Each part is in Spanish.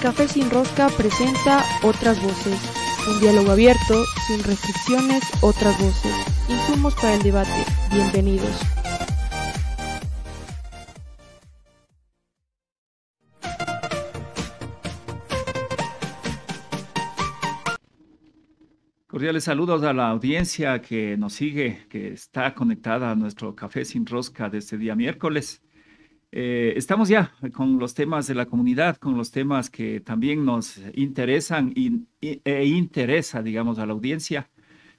Café sin Rosca presenta Otras Voces, un diálogo abierto, sin restricciones, otras voces, insumos para el debate, bienvenidos. Cordiales saludos a la audiencia que nos sigue, que está conectada a nuestro Café sin Rosca de este día miércoles. Eh, estamos ya con los temas de la comunidad, con los temas que también nos interesan y, e interesa, digamos, a la audiencia.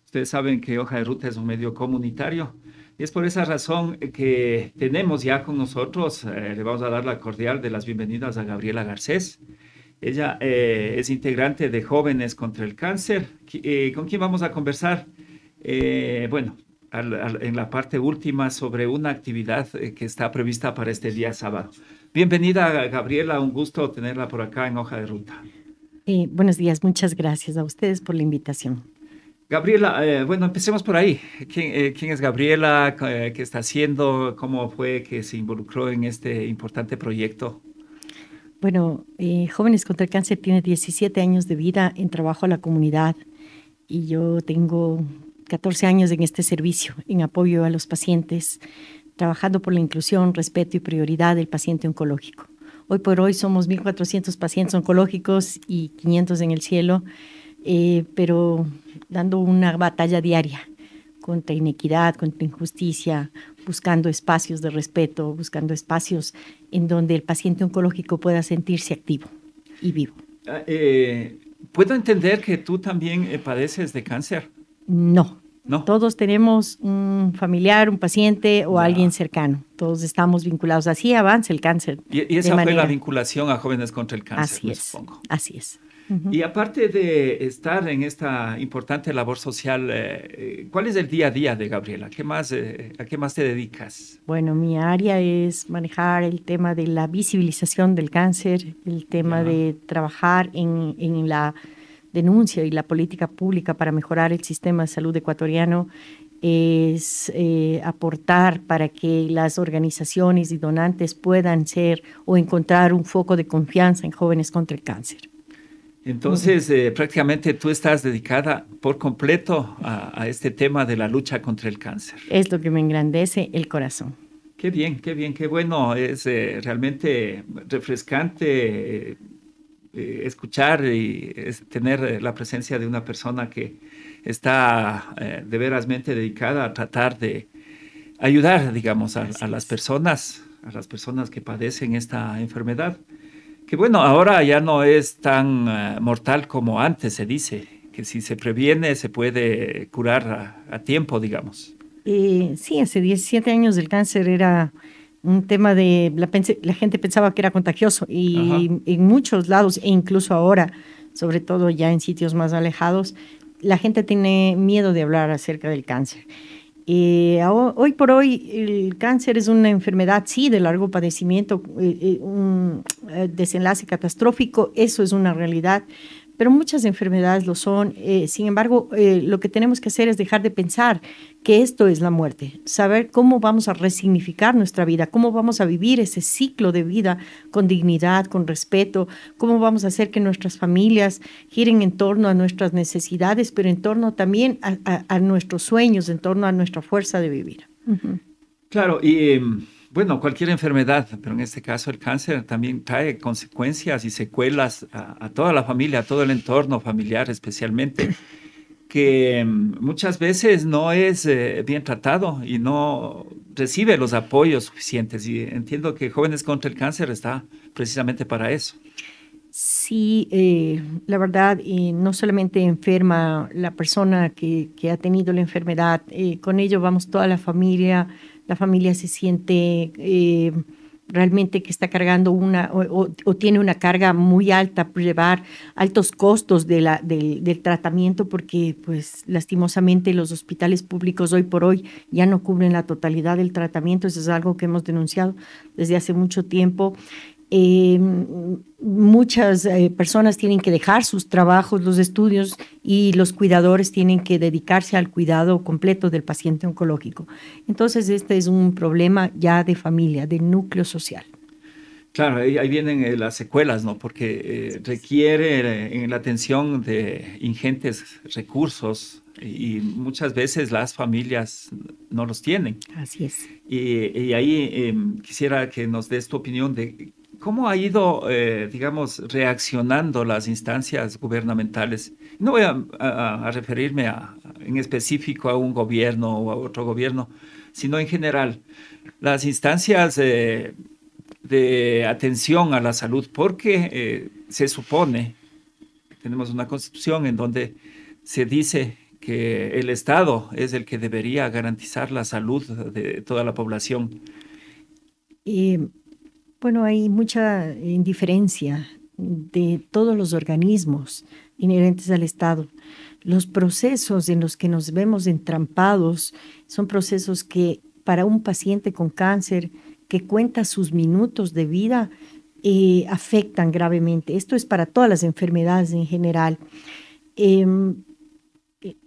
Ustedes saben que Hoja de Ruta es un medio comunitario. Y es por esa razón que tenemos ya con nosotros, eh, le vamos a dar la cordial de las bienvenidas a Gabriela Garcés. Ella eh, es integrante de Jóvenes contra el Cáncer, con quien vamos a conversar, bueno, en la parte última sobre una actividad eh, que está prevista para este día sábado. Bienvenida, Gabriela, un gusto tenerla por acá en Hoja de Ruta. buenos días, muchas gracias a ustedes por la invitación. Gabriela, eh, bueno, empecemos por ahí. ¿Quién, eh, es Gabriela? ¿Qué está haciendo? ¿Cómo fue que se involucró en este importante proyecto? Bueno, Jóvenes contra el Cáncer tiene 17 años de vida en trabajo a la comunidad y yo tengo 14 años en este servicio, en apoyo a los pacientes, trabajando por la inclusión, respeto y prioridad del paciente oncológico. Hoy por hoy somos 1.400 pacientes oncológicos y 500 en el cielo, eh, pero dando una batalla diaria contra inequidad, contra injusticia, buscando espacios de respeto, buscando espacios en donde el paciente oncológico pueda sentirse activo y vivo. Ah, eh, ¿Puedo entender que tú también eh, padeces de cáncer? No, todos tenemos un familiar, un paciente o alguien cercano. Todos estamos vinculados. Así avanza el cáncer. Y, esa fue la vinculación a jóvenes contra el cáncer, así es, supongo. Así es. Y aparte de estar en esta importante labor social, eh, eh, ¿cuál es el día a día de Gabriela? ¿Qué más, eh, ¿A qué más te dedicas? Bueno, mi área es manejar el tema de la visibilización del cáncer, el tema de trabajar en, en la denuncia y la política pública para mejorar el sistema de salud ecuatoriano es eh, aportar para que las organizaciones y donantes puedan ser o encontrar un foco de confianza en jóvenes contra el cáncer. Entonces, eh, prácticamente tú estás dedicada por completo a, este tema de la lucha contra el cáncer. Es lo que me engrandece el corazón. Qué bien, qué bien, qué bueno. Es eh, realmente refrescante eh, escuchar y tener eh, la presencia de una persona que está eh, de verasmente dedicada a tratar de ayudar, digamos, a, las personas, a las personas que padecen esta enfermedad, que bueno, ahora ya no es tan mortal como antes se dice, que si se previene se puede curar a, tiempo, digamos. sí, hace 17 años el cáncer era un tema de la, gente pensaba que era contagioso y, en muchos lados e incluso ahora, sobre todo ya en sitios más alejados, la gente tiene miedo de hablar acerca del cáncer. Eh, hoy por hoy el cáncer es una enfermedad, sí, de largo padecimiento, eh, eh, un desenlace catastrófico, eso es una realidad, pero muchas enfermedades lo son. Eh, sin embargo, eh, lo que tenemos que hacer es dejar de pensar que esto es la muerte, saber cómo vamos a resignificar nuestra vida, cómo vamos a vivir ese ciclo de vida con dignidad, con respeto, cómo vamos a hacer que nuestras familias giren en torno a nuestras necesidades, pero en torno también a, nuestros sueños, en torno a nuestra fuerza de vivir. Claro, y... Em, bueno, cualquier enfermedad, pero en este caso el cáncer también trae consecuencias y secuelas a, toda la familia, a todo el entorno familiar especialmente, que mm, muchas veces no es eh, bien tratado y no recibe los apoyos suficientes. Y entiendo que Jóvenes contra el Cáncer está precisamente para eso. Sí, eh, la verdad, no solamente enferma la persona que, ha tenido la enfermedad, eh, con ello vamos toda la familia, la familia se siente eh, realmente que está cargando una o, tiene una carga muy alta, llevar altos costos de la, del tratamiento porque pues lastimosamente los hospitales públicos hoy por hoy ya no cubren la totalidad del tratamiento, eso es algo que hemos denunciado desde hace mucho tiempo. Eh, muchas eh, personas tienen que dejar sus trabajos, los estudios y los cuidadores tienen que dedicarse al cuidado completo del paciente oncológico. Entonces, este es un problema ya de familia, de núcleo social. Claro, ahí, vienen eh, las secuelas, ¿no? Porque requiere la atención de ingentes recursos y muchas veces las familias no los tienen. Así es. Y, y ahí em, quisiera que nos des tu opinión de ¿Cómo ha ido, eh, digamos, reaccionando las instancias gubernamentales? No voy a, referirme en específico a un gobierno o a otro gobierno, sino en general. Las instancias eh, de atención a la salud, porque eh, se supone, tenemos una constitución en donde se dice que el Estado es el que debería garantizar la salud de toda la población. Y bueno, hay mucha indiferencia de todos los organismos inherentes al Estado. Los procesos en los que nos vemos entrampados son procesos que para un paciente con cáncer que cuenta sus minutos de vida eh, afectan gravemente. Esto es para todas las enfermedades en general. Em,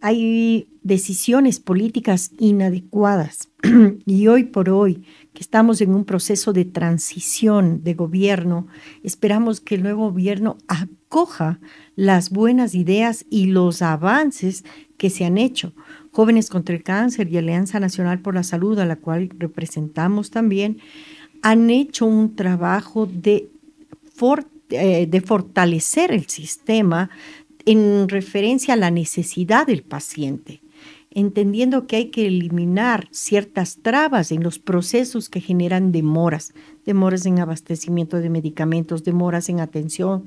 hay decisiones políticas inadecuadas y hoy por hoy que estamos en un proceso de transición de gobierno, esperamos que el nuevo gobierno acoja las buenas ideas y los avances que se han hecho. Jóvenes contra el Cáncer y Alianza Nacional por la Salud, a la cual representamos también, han hecho un trabajo de, eh, de fortalecer el sistema en referencia a la necesidad del paciente, entendiendo que hay que eliminar ciertas trabas en los procesos que generan demoras, demoras en abastecimiento de medicamentos, demoras en atención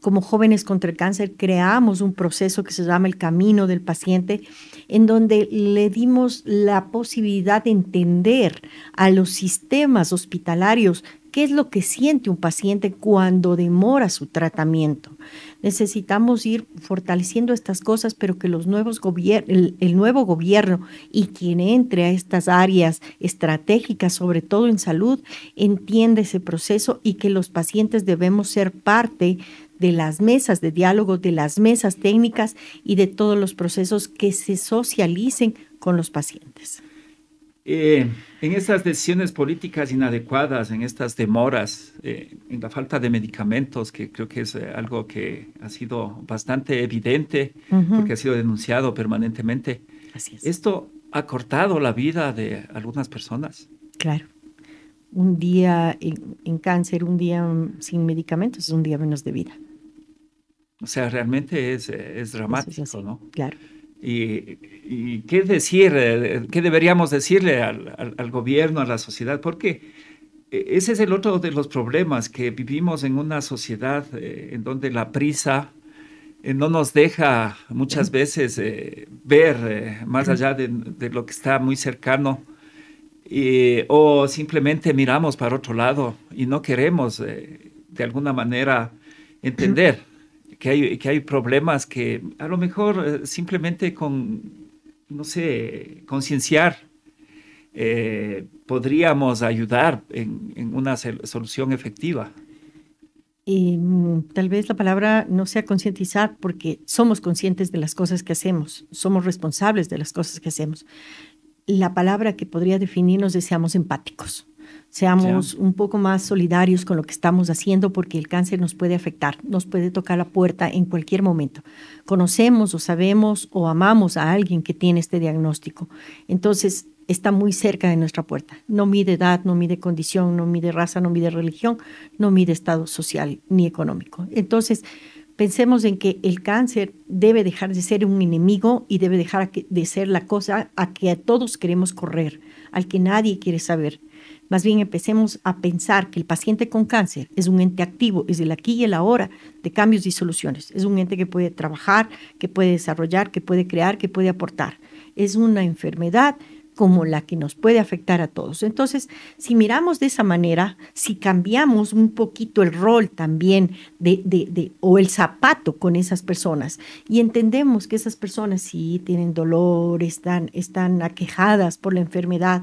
como jóvenes contra el cáncer creamos un proceso que se llama el camino del paciente, en donde le dimos la posibilidad de entender a los sistemas hospitalarios qué es lo que siente un paciente cuando demora su tratamiento. Necesitamos ir fortaleciendo estas cosas, pero que los nuevos el, el nuevo gobierno y quien entre a estas áreas estratégicas, sobre todo en salud, entienda ese proceso y que los pacientes debemos ser parte de las mesas de diálogo, de las mesas técnicas y de todos los procesos que se socialicen con los pacientes. Eh, en estas decisiones políticas inadecuadas, en estas demoras, eh, en la falta de medicamentos, que creo que es eh, algo que ha sido bastante evidente, porque ha sido denunciado permanentemente. Así Esto ha cortado la vida de algunas personas. Claro. Un día en cáncer, un día sin medicamentos es un día menos de vida. O sea, realmente es, dramático, ¿no? Claro. Y, qué decir, eh, qué deberíamos decirle al, gobierno, a la sociedad, porque ese es el otro de los problemas, que vivimos en una sociedad eh, en donde la prisa eh, no nos deja muchas veces ver más allá de, de, lo que está muy cercano, o simplemente miramos para otro lado y no queremos de alguna manera entender que hay, problemas que a lo mejor eh, simplemente con, no sé, concienciar, eh, podríamos ayudar en, una solución efectiva. Y mm, tal vez la palabra no sea concientizar porque somos conscientes de las cosas que hacemos, somos responsables de las cosas que hacemos. La palabra que podría definirnos es seamos empáticos seamos un poco más solidarios con lo que estamos haciendo porque el cáncer nos puede afectar, nos puede tocar la puerta en cualquier momento. Conocemos o sabemos o amamos a alguien que tiene este diagnóstico. Entonces, está muy cerca de nuestra puerta. No mide edad, no mide condición, no mide raza, no mide religión, no mide estado social ni económico. Entonces, pensemos en que el cáncer debe dejar de ser un enemigo y debe dejar de ser la cosa a que a todos queremos correr, al que nadie quiere saber, más bien empecemos a pensar que el paciente con cáncer es un ente activo, es el aquí y el ahora de cambios y soluciones. Es un ente que puede trabajar, que puede desarrollar, que puede crear, que puede aportar. Es una enfermedad como la que nos puede afectar a todos. Entonces, si miramos de esa manera, si cambiamos un poquito el rol también de, de, de, o el zapato con esas personas y entendemos que esas personas sí tienen dolor, están, están aquejadas por la enfermedad,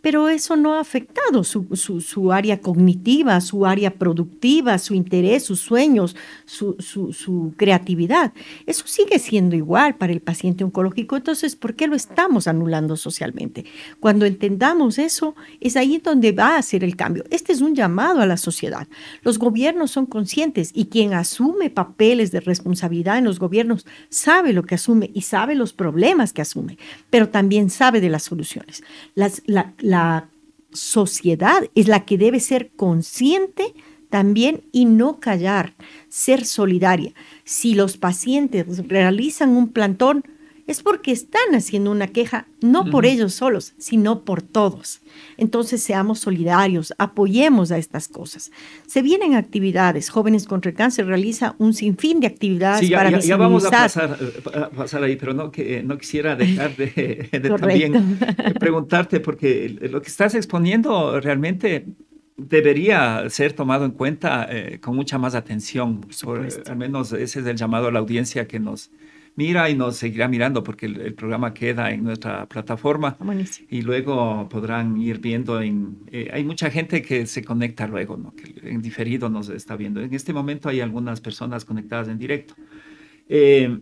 pero eso no ha afectado su, área cognitiva, su área productiva, su interés, sus sueños, su, creatividad. Eso sigue siendo igual para el paciente oncológico. Entonces, ¿por qué lo estamos anulando socialmente? Cuando entendamos eso, es ahí donde va a ser el cambio. Este es un llamado a la sociedad. Los gobiernos son conscientes y quien asume papeles de responsabilidad en los gobiernos sabe lo que asume y sabe los problemas que asume, pero también sabe de las soluciones. Las, la, la sociedad es la que debe ser consciente también y no callar, ser solidaria. Si los pacientes realizan un plantón, es porque están haciendo una queja, no por ellos solos, sino por todos. Entonces seamos solidarios, apoyemos a estas cosas. Se vienen actividades, Jóvenes contra el Cáncer realiza un sinfín de actividades para ya, Sí, ya vamos eh, a pasar, ahí, pero no, que, eh, no quisiera dejar de, también eh, preguntarte, porque lo que estás exponiendo realmente debería ser tomado en cuenta con mucha más atención. al menos ese es el llamado a la audiencia que nos mira y nos seguirá mirando porque el, programa queda en nuestra plataforma. Ah, y luego podrán ir viendo en... Eh, hay mucha gente que se conecta luego, que en diferido nos está viendo. En este momento hay algunas personas conectadas en directo. Eh,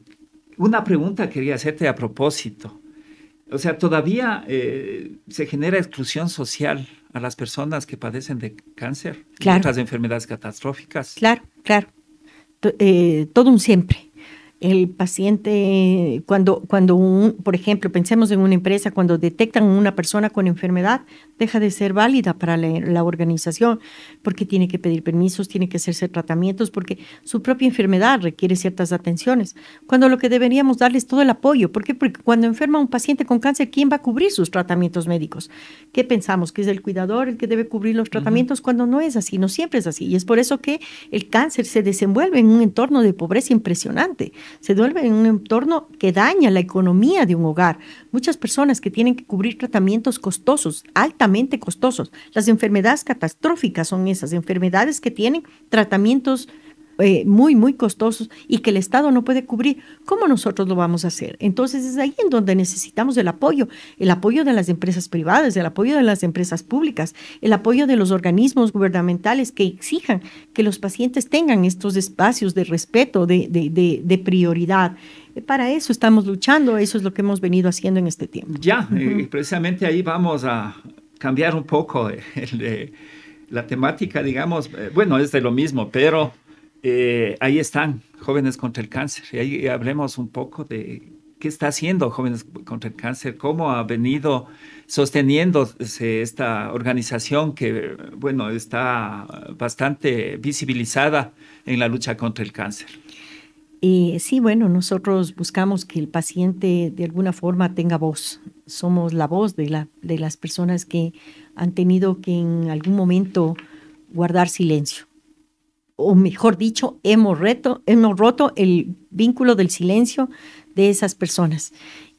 una pregunta quería hacerte a propósito. O sea, todavía eh, se genera exclusión social a las personas que padecen de cáncer claro. otras enfermedades catastróficas. Claro, claro. todo un siempre el paciente, cuando, cuando un, por ejemplo, pensemos en una empresa, cuando detectan una persona con enfermedad, deja de ser válida para la, organización, porque tiene que pedir permisos, tiene que hacerse tratamientos, porque su propia enfermedad requiere ciertas atenciones, cuando lo que deberíamos darles todo el apoyo. Porque cuando enferma un paciente con cáncer, ¿quién va a cubrir sus tratamientos médicos? ¿Qué pensamos? ¿Que es el cuidador el que debe cubrir los tratamientos? Cuando no es así, no siempre es así. Y es por eso que el cáncer se desenvuelve en un entorno de pobreza impresionante se vuelve en un entorno que daña la economía de un hogar. Muchas personas que tienen que cubrir tratamientos costosos, altamente costosos. Las enfermedades catastróficas son esas, enfermedades que tienen tratamientos eh, muy, muy costosos y que el Estado no puede cubrir, ¿cómo nosotros lo vamos a hacer? Entonces es ahí en donde necesitamos el apoyo, el apoyo de las empresas privadas, el apoyo de las empresas públicas, el apoyo de los organismos gubernamentales que exijan que los pacientes tengan estos espacios de respeto, de, de, de, prioridad. Eh, para eso estamos luchando, eso es lo que hemos venido haciendo en este tiempo. Ya, precisamente ahí vamos a cambiar un poco la temática, digamos, eh, bueno, es de lo mismo, pero eh, ahí están, Jóvenes contra el Cáncer. Y ahí hablemos un poco de qué está haciendo Jóvenes contra el Cáncer, cómo ha venido sosteniendo esta organización que, bueno, está bastante visibilizada en la lucha contra el cáncer. sí, bueno, nosotros buscamos que el paciente de alguna forma tenga voz. Somos la voz de, la, de las personas que han tenido que en algún momento guardar silencio o mejor dicho, hemos, hemos roto el vínculo del silencio de esas personas.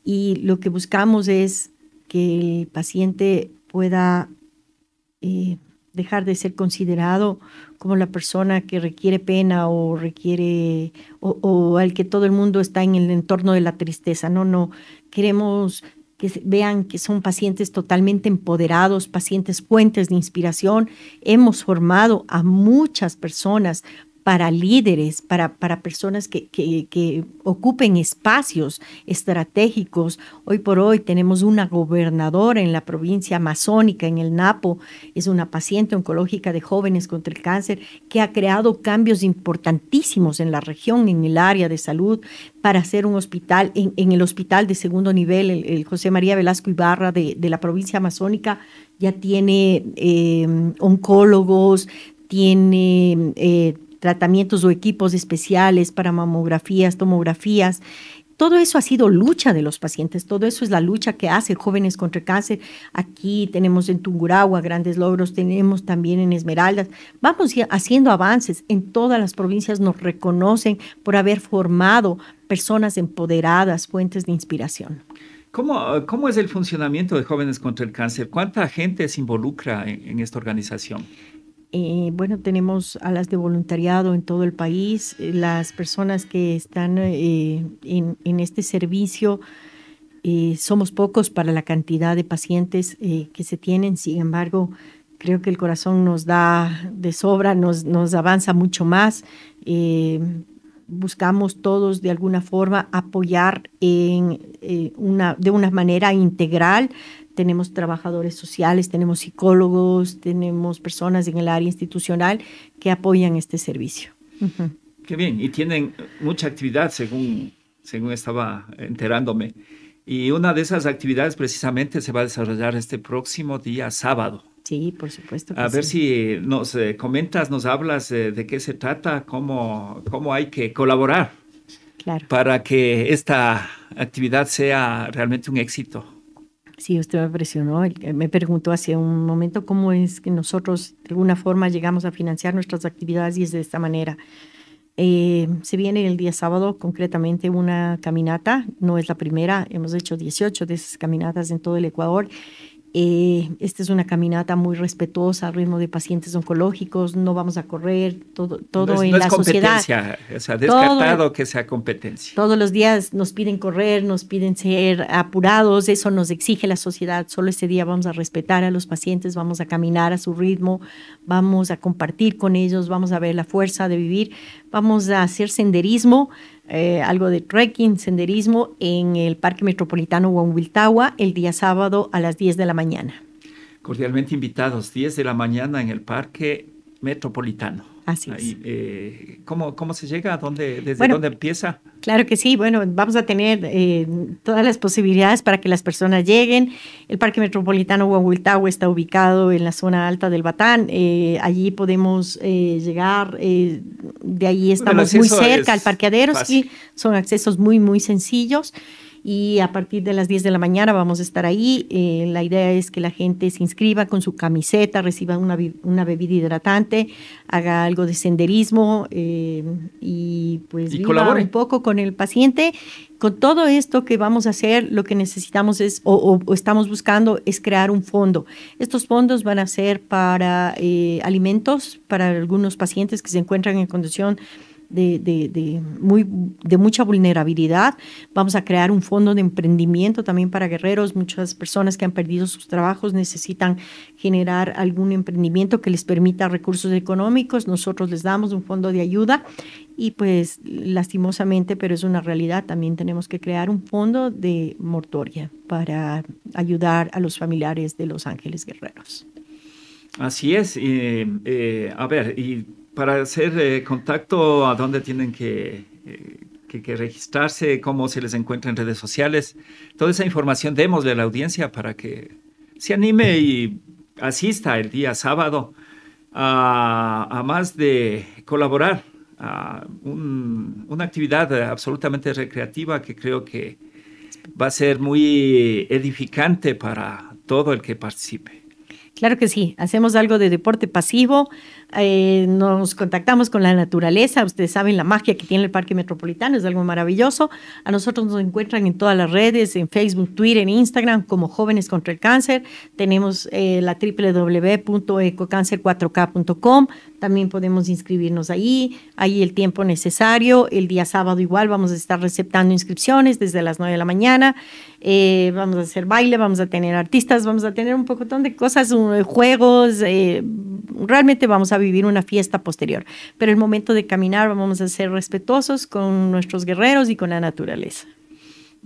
Y lo que buscamos es que el paciente pueda eh, dejar de ser considerado como la persona que requiere pena o requiere o, al que todo el mundo está en el entorno de la tristeza. No, no. Queremos que vean que son pacientes totalmente empoderados, pacientes fuentes de inspiración. Hemos formado a muchas personas para líderes, para, para personas que, ocupen espacios estratégicos. Hoy por hoy tenemos una gobernadora en la provincia amazónica, en el Napo, es una paciente oncológica de jóvenes contra el cáncer que ha creado cambios importantísimos en la región, en el área de salud, para hacer un hospital, en, el hospital de segundo nivel, el, José María Velasco Ibarra de, la provincia amazónica, ya tiene eh, oncólogos, tiene eh, tratamientos o equipos especiales para mamografías, tomografías. Todo eso ha sido lucha de los pacientes, todo eso es la lucha que hace jóvenes contra el cáncer. Aquí tenemos en Tunguragua grandes logros, tenemos también en Esmeraldas. Vamos haciendo avances, en todas las provincias nos reconocen por haber formado personas empoderadas, fuentes de inspiración. ¿Cómo, es el funcionamiento de Jóvenes contra el Cáncer? ¿Cuánta gente se involucra en esta organización? Eh, bueno, tenemos alas de voluntariado en todo el país. Eh, las personas que están eh, en, este servicio somos pocos para la cantidad de pacientes que se tienen. Sin embargo, creo que el corazón nos da de sobra, nos, nos avanza mucho más. buscamos todos de alguna forma apoyar en, una, de una manera integral tenemos trabajadores sociales, tenemos psicólogos, tenemos personas en el área institucional que apoyan este servicio. Qué bien, y tienen mucha actividad según, según estaba enterándome. Y una de esas actividades precisamente se va a desarrollar este próximo día sábado. Sí, por supuesto. a ver si nos eh, comentas, nos hablas eh, de qué se trata, cómo, cómo hay que colaborar para que esta actividad sea realmente un éxito. Sí, usted me presionó, eh, me preguntó hace un momento cómo es que nosotros de alguna forma llegamos a financiar nuestras actividades y es de esta manera. Eh, se viene el día sábado concretamente una caminata, no es la primera, hemos hecho 18 de esas caminatas en todo el Ecuador eh, esta es una caminata muy respetuosa, ritmo de pacientes oncológicos, no vamos a correr, todo, todo en no la es competencia, sociedad. O sea, descartado que sea competencia. Todos los días nos piden correr, nos piden ser apurados, eso nos exige la sociedad. Solo este día vamos a respetar a los pacientes, vamos a caminar a su ritmo, vamos a compartir con ellos, vamos a ver la fuerza de vivir, vamos a hacer senderismo eh, algo de trekking, senderismo en el Parque Metropolitano Huanhuiltagua el día sábado a las 10 de la mañana. Cordialmente invitados, 10 de la mañana en el Parque Metropolitano. Eh, ¿cómo, ¿cómo, se llega? ¿Dónde, ¿Desde dónde empieza? Claro que sí. Bueno, vamos a tener eh, todas las posibilidades para que las personas lleguen. El Parque Metropolitano Huahuiltau está ubicado en la zona alta del Batán. Eh, allí podemos llegar. de ahí estamos muy cerca al parqueadero. Sí, son accesos muy, muy sencillos y a partir de las 10 de la mañana vamos a estar ahí. Eh, la idea es que la gente se inscriba con su camiseta, reciba una, una bebida hidratante, haga algo de senderismo eh, y pues viva colabore. un poco con el paciente. Con todo esto que vamos a hacer, lo que necesitamos es, o, estamos buscando, es crear un fondo. Estos fondos van a ser para eh, alimentos, para algunos pacientes que se encuentran en condición de, muy, de mucha vulnerabilidad. Vamos a crear un fondo de emprendimiento también para guerreros. Muchas personas que han perdido sus trabajos necesitan generar algún emprendimiento que les permita recursos económicos. Nosotros les damos un fondo de ayuda y pues lastimosamente, pero es una realidad, también tenemos que crear un fondo de mortoria para ayudar a los familiares de los ángeles guerreros. Así es. Eh, a ver, y para hacer eh, contacto, ¿a dónde tienen eh, que, registrarse? ¿Cómo se les encuentra en redes sociales? Toda esa información démosle a la audiencia para que se anime y asista el día sábado a, más de colaborar a una actividad absolutamente recreativa que creo que va a ser muy edificante para todo el que participe. Claro que sí, hacemos algo de deporte pasivo, eh, nos contactamos con la naturaleza, ustedes saben la magia que tiene el Parque Metropolitano, es algo maravilloso. A nosotros nos encuentran en todas las redes, en Facebook, Twitter, en Instagram, como Jóvenes contra el Cáncer. Tenemos eh, la www.ecocancer4k.com, también podemos inscribirnos ahí, ahí el tiempo necesario. El día sábado igual vamos a estar receptando inscripciones desde las 9 de la mañana. Eh, vamos a hacer baile, vamos a tener artistas, vamos a tener un poquito de cosas, juegos, realmente vamos a a vivir una fiesta posterior. Pero el momento de caminar vamos a ser respetuosos con nuestros guerreros y con la naturaleza.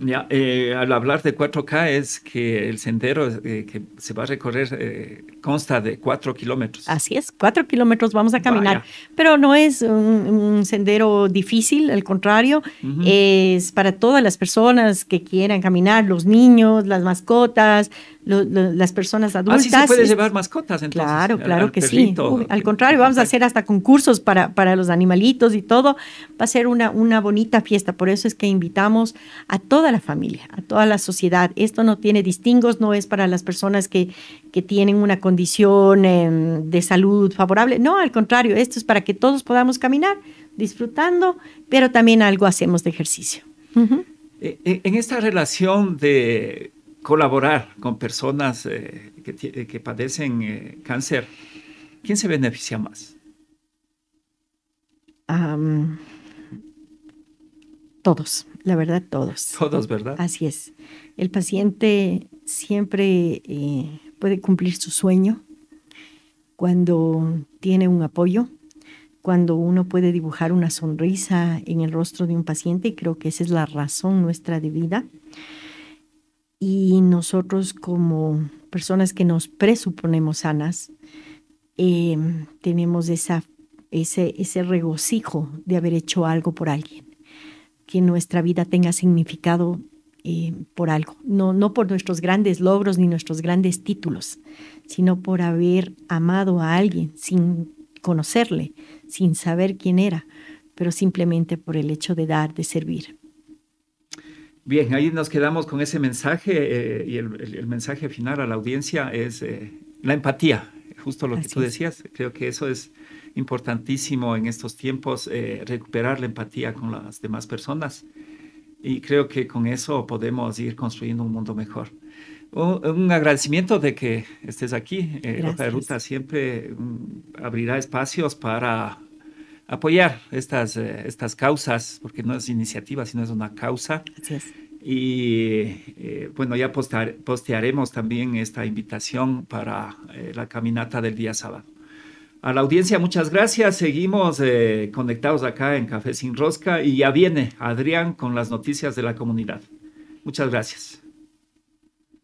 Ya, eh, al hablar de 4K es que el sendero eh, que se va a recorrer eh, consta de 4 kilómetros. Así es, 4 kilómetros vamos a caminar, pero no es un, sendero difícil, al contrario, es para todas las personas que quieran caminar, los niños, las mascotas, las personas ah, adultas. Así se puede llevar mascotas, entonces. Claro, claro que sí. al contrario, vamos a hacer hasta concursos para, para los animalitos y todo. Va a ser una, una bonita fiesta, por eso es que invitamos a todas la familia, a toda la sociedad. Esto no tiene distingos, no es para las personas que, tienen una condición em, de salud favorable. No, al contrario, esto es para que todos podamos caminar disfrutando, pero también algo hacemos de ejercicio. Eh, eh, en esta relación de colaborar con personas eh, que, padecen cáncer, ¿quién se beneficia más? todos. La verdad, todos. Todos, ¿verdad? Así es. El paciente siempre eh, puede cumplir su sueño cuando tiene un apoyo, cuando uno puede dibujar una sonrisa en el rostro de un paciente y creo que esa es la razón nuestra de vida. Y nosotros como personas que nos presuponemos sanas, eh, tenemos esa, ese, ese regocijo de haber hecho algo por alguien que nuestra vida tenga significado eh, por algo, no, no por nuestros grandes logros ni nuestros grandes títulos, sino por haber amado a alguien sin conocerle, sin saber quién era, pero simplemente por el hecho de dar, de servir. Bien, ahí nos quedamos con ese mensaje eh, y el, mensaje final a la audiencia es eh, la empatía, justo lo que tú decías, creo que eso es importantísimo en estos tiempos eh, recuperar la empatía con las demás personas. Y creo que con eso podemos ir construyendo un mundo mejor. Un, agradecimiento de que estés aquí. Eh, Ruta siempre mm, abrirá espacios para apoyar estas, eh, estas causas, porque no es iniciativa, sino es una causa. Y eh, bueno, ya postearemos también esta invitación para la caminata del día sábado. A la audiencia, muchas gracias. Seguimos eh, conectados acá en Café Sin Rosca y ya viene Adrián con las noticias de la comunidad. Muchas gracias.